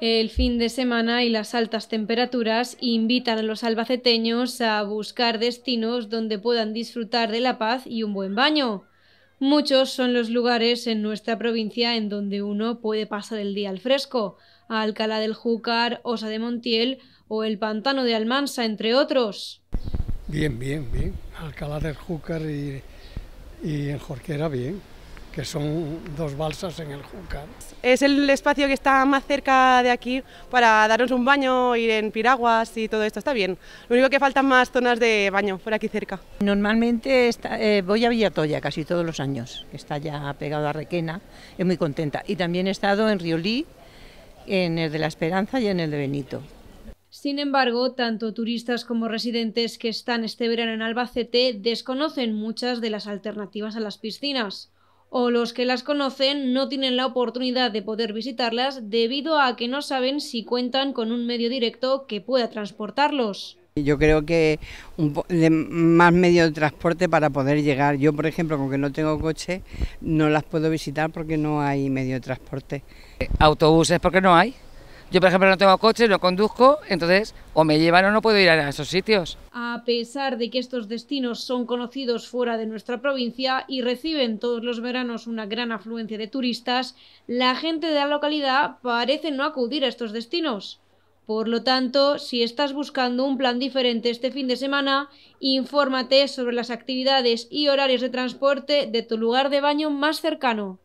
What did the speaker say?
El fin de semana y las altas temperaturas invitan a los albaceteños a buscar destinos donde puedan disfrutar de la paz y un buen baño. Muchos son los lugares en nuestra provincia en donde uno puede pasar el día al fresco, Alcalá del Júcar, Osa de Montiel o el Pantano de Almansa, entre otros. Bien, bien, bien. Alcalá del Júcar y, y en Jorquera, bien que son dos balsas en el Júcar. Es el espacio que está más cerca de aquí para darnos un baño, ir en piraguas y todo esto, está bien. Lo único que faltan más zonas de baño fuera aquí cerca. Normalmente eh, voy a Villatoya casi todos los años, que está ya pegado a Requena, es muy contenta. Y también he estado en Riolí, en el de La Esperanza y en el de Benito. Sin embargo, tanto turistas como residentes que están este verano en Albacete desconocen muchas de las alternativas a las piscinas o los que las conocen no tienen la oportunidad de poder visitarlas debido a que no saben si cuentan con un medio directo que pueda transportarlos. Yo creo que más medio de transporte para poder llegar. Yo, por ejemplo, como que no tengo coche, no las puedo visitar porque no hay medio de transporte. Autobuses porque no hay. Yo, por ejemplo, no tengo coche, no conduzco, entonces o me llevan o no puedo ir a esos sitios. A pesar de que estos destinos son conocidos fuera de nuestra provincia y reciben todos los veranos una gran afluencia de turistas, la gente de la localidad parece no acudir a estos destinos. Por lo tanto, si estás buscando un plan diferente este fin de semana, infórmate sobre las actividades y horarios de transporte de tu lugar de baño más cercano.